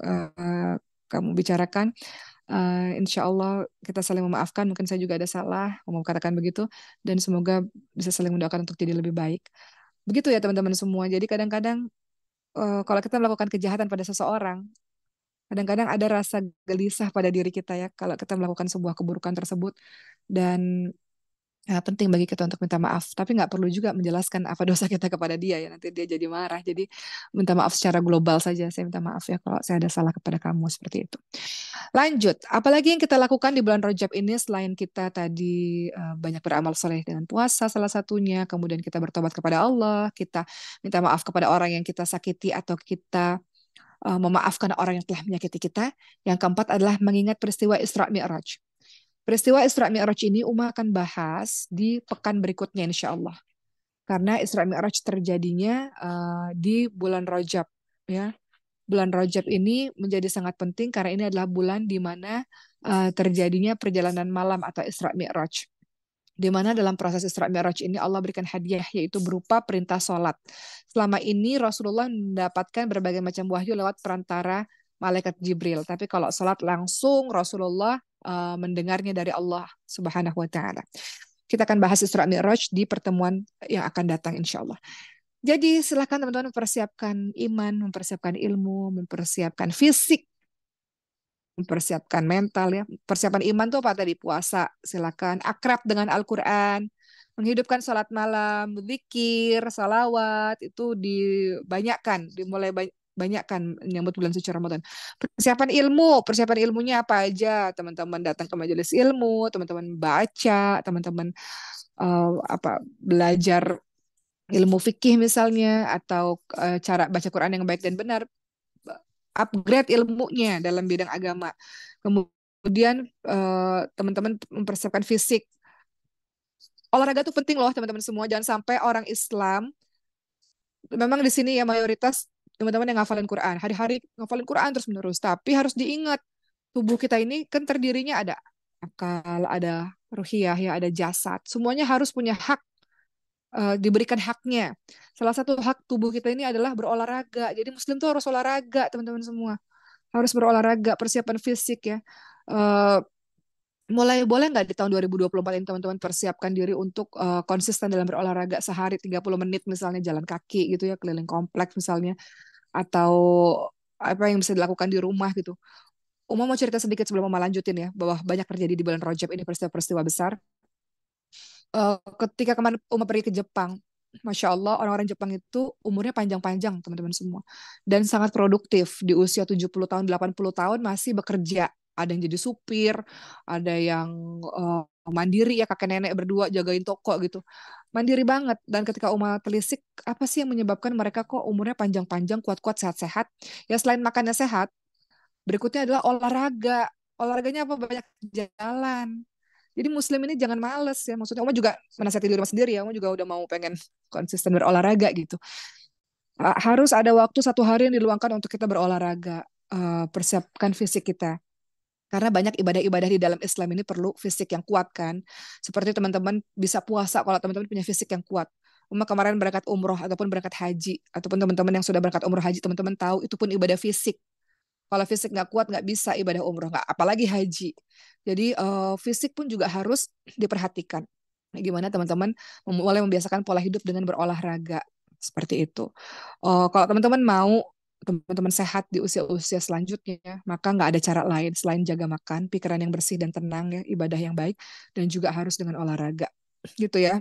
uh, kamu bicarakan Uh, insya Allah kita saling memaafkan. Mungkin saya juga ada salah, mau katakan begitu. Dan semoga bisa saling mendoakan untuk jadi lebih baik. Begitu ya teman-teman semua. Jadi kadang-kadang uh, kalau kita melakukan kejahatan pada seseorang, kadang-kadang ada rasa gelisah pada diri kita ya kalau kita melakukan sebuah keburukan tersebut. Dan sangat nah, penting bagi kita untuk minta maaf, tapi nggak perlu juga menjelaskan apa dosa kita kepada dia ya nanti dia jadi marah. Jadi minta maaf secara global saja. Saya minta maaf ya kalau saya ada salah kepada kamu seperti itu. Lanjut, apalagi yang kita lakukan di bulan Rajab ini selain kita tadi uh, banyak beramal soleh dengan puasa salah satunya, kemudian kita bertobat kepada Allah, kita minta maaf kepada orang yang kita sakiti atau kita uh, memaafkan orang yang telah menyakiti kita. Yang keempat adalah mengingat peristiwa Isra Mi'raj. Peristiwa Isra Mi'raj ini Uma akan bahas di pekan berikutnya insya Allah. Karena Isra Mi'raj terjadinya uh, di bulan Rajab. ya Bulan Rajab ini menjadi sangat penting karena ini adalah bulan di mana uh, terjadinya perjalanan malam atau Isra Mi'raj di mana dalam proses Isra Mi'raj ini Allah berikan hadiah yaitu berupa perintah sholat. Selama ini Rasulullah mendapatkan berbagai macam wahyu lewat perantara malaikat Jibril. Tapi kalau sholat langsung Rasulullah uh, mendengarnya dari Allah Subhanahu wa taala. Kita akan bahas Isra Mi'raj di pertemuan yang akan datang insya Allah. Jadi silakan teman-teman mempersiapkan iman, mempersiapkan ilmu, mempersiapkan fisik, mempersiapkan mental ya. Persiapan iman tuh apa tadi? Puasa. Silakan akrab dengan Al-Qur'an, menghidupkan sholat malam, zikir, salawat itu dibanyakkan, dimulai banyak banyak kan menyambut bulan suci Ramadan. Persiapan ilmu, persiapan ilmunya apa aja? Teman-teman datang ke majelis ilmu, teman-teman baca, teman-teman uh, apa belajar ilmu fikih misalnya atau uh, cara baca Quran yang baik dan benar. Upgrade ilmunya dalam bidang agama. Kemudian teman eh, teman-teman mempersiapkan fisik. Olahraga itu penting loh teman-teman semua. Jangan sampai orang Islam memang di sini ya mayoritas teman-teman yang ngafalin Quran hari-hari ngafalin Quran terus menerus tapi harus diingat tubuh kita ini kan terdirinya ada akal ada ruhiyah ya ada jasad semuanya harus punya hak eh, diberikan haknya salah satu hak tubuh kita ini adalah berolahraga jadi muslim tuh harus olahraga teman-teman semua harus berolahraga persiapan fisik ya uh, mulai boleh nggak di tahun 2024 ini teman-teman persiapkan diri untuk uh, konsisten dalam berolahraga sehari 30 menit misalnya jalan kaki gitu ya keliling kompleks misalnya atau apa yang bisa dilakukan di rumah gitu. Uma mau cerita sedikit sebelum Mama lanjutin ya, bahwa banyak terjadi di bulan Rojab ini peristiwa-peristiwa besar. Uh, ketika kemarin Uma pergi ke Jepang, Masya Allah orang-orang Jepang itu umurnya panjang-panjang teman-teman semua. Dan sangat produktif di usia 70 tahun, 80 tahun masih bekerja. Ada yang jadi supir, ada yang uh, Oh, mandiri ya kakek nenek berdua jagain toko gitu mandiri banget dan ketika Uma telisik apa sih yang menyebabkan mereka kok umurnya panjang-panjang kuat-kuat sehat-sehat ya selain makannya sehat berikutnya adalah olahraga olahraganya apa banyak jalan jadi muslim ini jangan males ya maksudnya Uma juga menasihati diri sendiri ya Uma juga udah mau pengen konsisten berolahraga gitu harus ada waktu satu hari yang diluangkan untuk kita berolahraga eh, persiapkan fisik kita karena banyak ibadah-ibadah di dalam Islam ini perlu fisik yang kuat kan. Seperti teman-teman bisa puasa kalau teman-teman punya fisik yang kuat. Umma kemarin berangkat umroh ataupun berangkat haji ataupun teman-teman yang sudah berangkat umroh haji teman-teman tahu itu pun ibadah fisik. Kalau fisik nggak kuat nggak bisa ibadah umroh nggak apalagi haji. Jadi uh, fisik pun juga harus diperhatikan. gimana teman-teman mulai membiasakan pola hidup dengan berolahraga seperti itu. Uh, kalau teman-teman mau teman-teman sehat di usia-usia selanjutnya, ya. maka nggak ada cara lain selain jaga makan, pikiran yang bersih dan tenang, ya, ibadah yang baik, dan juga harus dengan olahraga, gitu ya.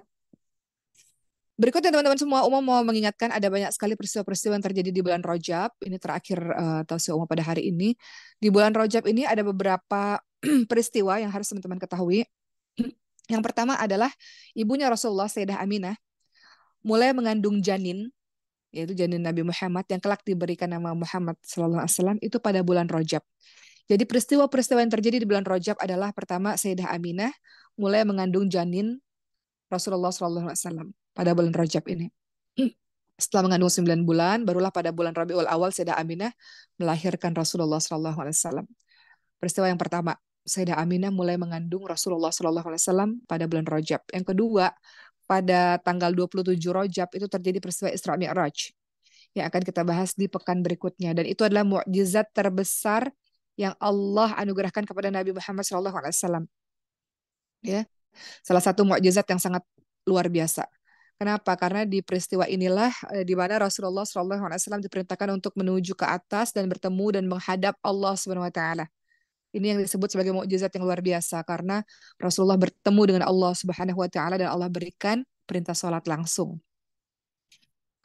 Berikutnya teman-teman semua umum mau mengingatkan ada banyak sekali peristiwa-peristiwa yang terjadi di bulan Rojab. Ini terakhir uh, eh, tausiah umum pada hari ini. Di bulan Rojab ini ada beberapa [clears throat] peristiwa yang harus teman-teman ketahui. yang pertama adalah ibunya Rasulullah Sayyidah Aminah mulai mengandung janin yaitu janin Nabi Muhammad yang kelak diberikan nama Muhammad Sallallahu Alaihi Wasallam itu pada bulan Rojab. Jadi peristiwa-peristiwa yang terjadi di bulan Rojab adalah pertama Sayyidah Aminah mulai mengandung janin Rasulullah Sallallahu Alaihi Wasallam pada bulan Rojab ini. [clears throat] Setelah mengandung 9 bulan, barulah pada bulan Rabiul Awal Sayyidah Aminah melahirkan Rasulullah Sallallahu Alaihi Wasallam. Peristiwa yang pertama, Sayyidah Aminah mulai mengandung Rasulullah Sallallahu Alaihi Wasallam pada bulan Rojab. Yang kedua, pada tanggal 27 Rojab itu terjadi peristiwa Isra Mi'raj yang akan kita bahas di pekan berikutnya dan itu adalah mukjizat terbesar yang Allah anugerahkan kepada Nabi Muhammad SAW. Ya, salah satu mukjizat yang sangat luar biasa. Kenapa? Karena di peristiwa inilah eh, di mana Rasulullah SAW diperintahkan untuk menuju ke atas dan bertemu dan menghadap Allah Subhanahu Wa Taala. Ini yang disebut sebagai mukjizat yang luar biasa karena Rasulullah bertemu dengan Allah Subhanahu wa taala dan Allah berikan perintah sholat langsung.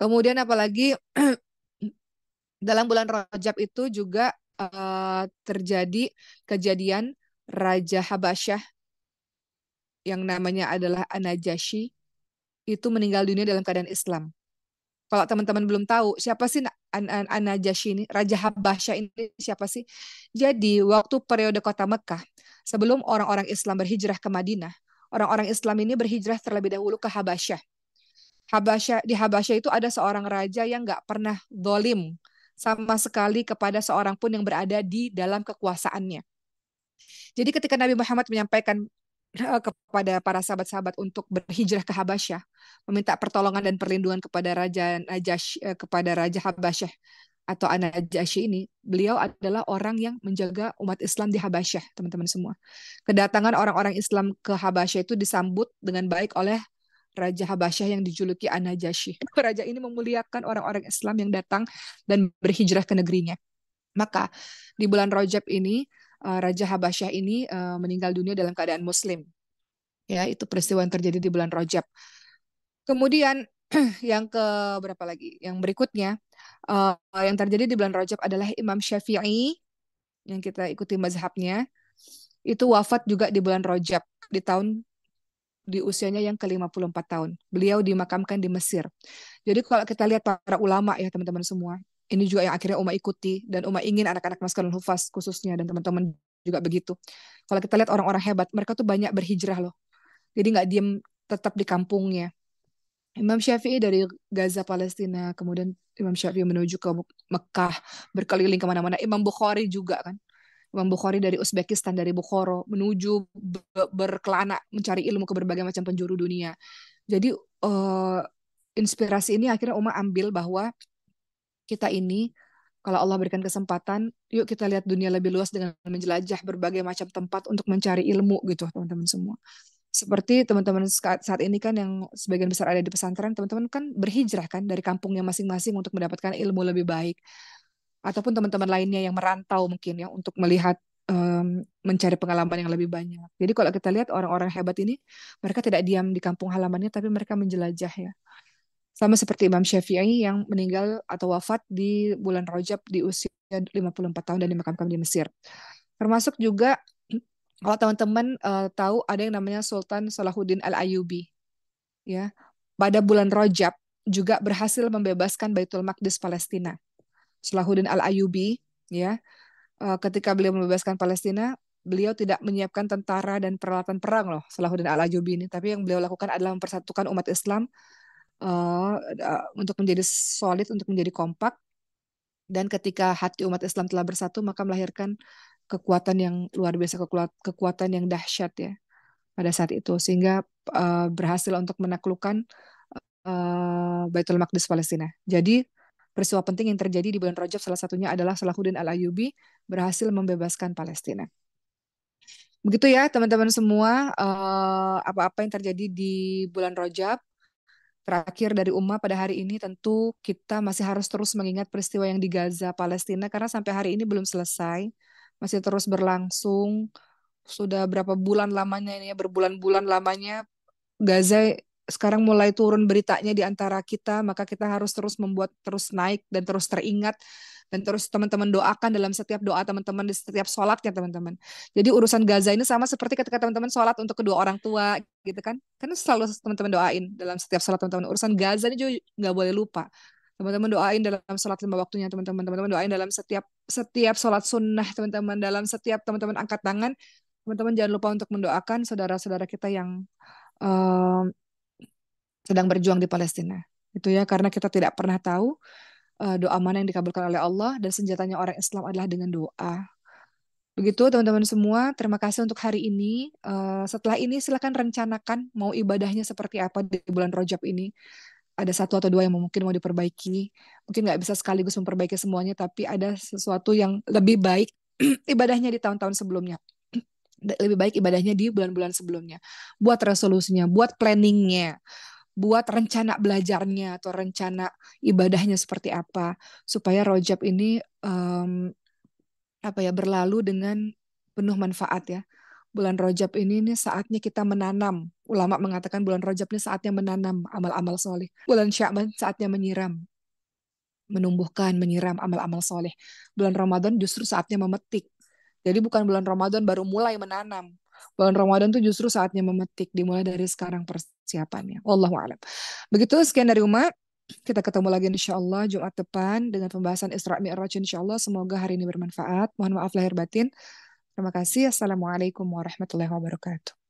Kemudian apalagi [clears throat] dalam bulan Rajab itu juga uh, terjadi kejadian Raja Habasyah yang namanya adalah Anajashi itu meninggal dunia dalam keadaan Islam. Kalau teman-teman belum tahu siapa sih an ini, Raja Habasya ini siapa sih? Jadi waktu periode kota Mekah, sebelum orang-orang Islam berhijrah ke Madinah, orang-orang Islam ini berhijrah terlebih dahulu ke Habasya Habasya di Habasya itu ada seorang raja yang nggak pernah dolim sama sekali kepada seorang pun yang berada di dalam kekuasaannya. Jadi ketika Nabi Muhammad menyampaikan kepada para sahabat-sahabat untuk berhijrah ke Habasyah, meminta pertolongan dan perlindungan kepada raja Najash eh, kepada raja Habasyah atau Najasyi ini, beliau adalah orang yang menjaga umat Islam di Habasyah, teman-teman semua. Kedatangan orang-orang Islam ke Habasyah itu disambut dengan baik oleh Raja Habasyah yang dijuluki anak najasyi [laughs] Raja ini memuliakan orang-orang Islam yang datang dan berhijrah ke negerinya. Maka di bulan Rojab ini Eh, Raja Habasyah ini eh, meninggal dunia dalam keadaan muslim. Ya, itu peristiwa yang terjadi di bulan Rajab. Kemudian [clears throat] yang ke berapa lagi? Yang berikutnya eh, yang terjadi di bulan Rajab adalah Imam Syafi'i yang kita ikuti mazhabnya itu wafat juga di bulan Rajab di tahun di usianya yang ke-54 tahun. Beliau dimakamkan di Mesir. Jadi kalau kita lihat para ulama ya teman-teman semua, ini juga yang akhirnya Uma ikuti dan Uma ingin anak-anak Maskul Hufas khususnya dan teman-teman juga begitu. Kalau kita lihat orang-orang hebat, mereka tuh banyak berhijrah loh. Jadi nggak diem tetap di kampungnya. Imam Syafi'i dari Gaza Palestina, kemudian Imam Syafi'i menuju ke Mekah, berkeliling kemana-mana. Imam Bukhari juga kan. Imam Bukhari dari Uzbekistan, dari Bukhoro menuju berkelana, mencari ilmu ke berbagai macam penjuru dunia. Jadi uh, inspirasi ini akhirnya Uma ambil bahwa kita ini kalau Allah berikan kesempatan, yuk kita lihat dunia lebih luas dengan menjelajah berbagai macam tempat untuk mencari ilmu gitu, teman-teman semua. Seperti teman-teman saat ini kan yang sebagian besar ada di pesantren, teman-teman kan berhijrah kan dari kampungnya masing-masing untuk mendapatkan ilmu lebih baik. Ataupun teman-teman lainnya yang merantau mungkin ya untuk melihat um, mencari pengalaman yang lebih banyak. Jadi kalau kita lihat orang-orang hebat ini, mereka tidak diam di kampung halamannya tapi mereka menjelajah ya. Sama seperti Imam Syafi'i yang meninggal atau wafat di bulan Rajab di usia 54 tahun dan dimakamkan di Mesir. Termasuk juga kalau teman-teman uh, tahu ada yang namanya Sultan Salahuddin al ayubi Ya, pada bulan Rajab juga berhasil membebaskan Baitul Maqdis Palestina. Salahuddin al ayubi ya, uh, ketika beliau membebaskan Palestina, beliau tidak menyiapkan tentara dan peralatan perang loh Salahuddin al ayubi ini, tapi yang beliau lakukan adalah mempersatukan umat Islam Eh, untuk menjadi solid, untuk menjadi kompak. Dan ketika hati umat Islam telah bersatu, maka melahirkan kekuatan yang luar biasa, kekuatan yang dahsyat ya pada saat itu, sehingga uh, berhasil untuk menaklukkan uh, Baitul Maqdis Palestina. Jadi peristiwa penting yang terjadi di bulan Rajab salah satunya adalah Salahuddin Al-Ayyubi berhasil membebaskan Palestina. Begitu ya teman-teman semua apa-apa uh, yang terjadi di bulan Rojab. Terakhir dari Uma pada hari ini tentu kita masih harus terus mengingat peristiwa yang di Gaza, Palestina karena sampai hari ini belum selesai, masih terus berlangsung. Sudah berapa bulan lamanya ini ya, berbulan-bulan lamanya Gaza sekarang mulai turun beritanya di antara kita, maka kita harus terus membuat terus naik dan terus teringat dan terus teman-teman doakan dalam setiap doa teman-teman di setiap sholatnya teman-teman jadi urusan Gaza ini sama seperti ketika teman-teman sholat untuk kedua orang tua gitu kan karena selalu teman-teman doain dalam setiap sholat teman-teman urusan Gaza ini juga nggak boleh lupa teman-teman doain dalam sholat lima waktunya teman-teman teman-teman doain dalam setiap setiap sholat sunnah teman-teman dalam setiap teman-teman angkat tangan teman-teman jangan lupa untuk mendoakan saudara-saudara kita yang eh, sedang berjuang di Palestina itu ya karena kita tidak pernah tahu uh, doa mana yang dikabulkan oleh Allah dan senjatanya orang Islam adalah dengan doa. Begitu teman-teman semua, terima kasih untuk hari ini. Uh, setelah ini silahkan rencanakan mau ibadahnya seperti apa di bulan Rojab ini. Ada satu atau dua yang mungkin mau diperbaiki. Mungkin nggak bisa sekaligus memperbaiki semuanya, tapi ada sesuatu yang lebih baik [clears throat] ibadahnya di tahun-tahun sebelumnya. [clears throat] lebih baik ibadahnya di bulan-bulan sebelumnya. Buat resolusinya, buat planningnya buat rencana belajarnya atau rencana ibadahnya seperti apa supaya rojab ini um, apa ya berlalu dengan penuh manfaat ya bulan rojab ini ini saatnya kita menanam ulama mengatakan bulan rojab ini saatnya menanam amal-amal soleh bulan syaban saatnya menyiram menumbuhkan menyiram amal-amal soleh bulan ramadan justru saatnya memetik jadi bukan bulan Ramadan baru mulai menanam. Bulan Ramadan tuh justru saatnya memetik, dimulai dari sekarang persis siapannya. Wallahu alam. Begitu sekian dari Umar. Kita ketemu lagi insya Allah Jumat depan dengan pembahasan Isra Mi'raj insya Allah. Semoga hari ini bermanfaat. Mohon maaf lahir batin. Terima kasih. Assalamualaikum warahmatullahi wabarakatuh.